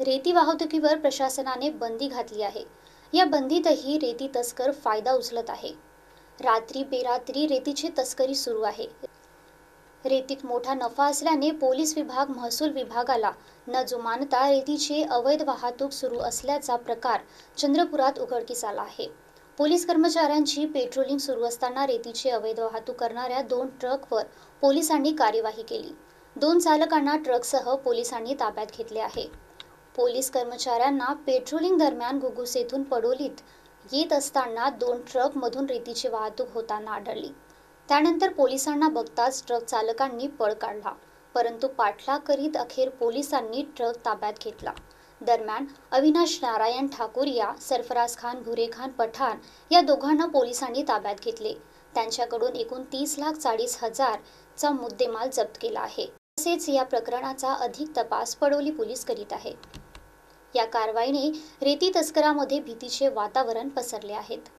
रेती वाहतुकीवर प्रशासनाने बंदी घातली आहे या बंदीतही रेती तस्कर फायदा उचलत आहे रात्री बेरात्री रेतीची तस्करी सुरू आहे रेतीत मोठा नफा असल्याने पोलीस विभाग महसूल विभागाला न जुमानता रेतीची अवैध वाहतूक सुरू असल्याचा प्रकार चंद्रपुरात उघडकीस आला आहे पोलीस कर्मचाऱ्यांची पेट्रोलिंग सुरू असताना रेतीची अवैध वाहतूक करणाऱ्या दोन ट्रकवर पोलिसांनी कार्यवाही केली दोन चालकांना ट्रकसह पोलिसांनी ताब्यात घेतले आहे पोलीस कर्मचाऱ्यांना पेट्रोलिंग दरम्यान घुगुस येथून पडोलीत येत असताना दोन ट्रकमधून रेतीची वाहतूक होताना आढळली त्यानंतर पोलिसांना बघताच ट्रक चालकांनी पळ काढला परंतु पाठला करीत अखेर पोलिसांनी ट्रक ताब्यात घेतला दरम्यान अविनाश नारायण ठाकूर या सरफराज खान खान पठाण या दोघांना पोलिसांनी ताब्यात घेतले त्यांच्याकडून एकूण तीस लाख चाळीस हजारचा मुद्देमाल जप्त केला आहे तसेच या प्रकरणाचा अधिक तपास पडोली पोलीस करीत आहे या कारवाईने रेती तस्करामध्ये भीतीचे वातावरण पसरले आहेत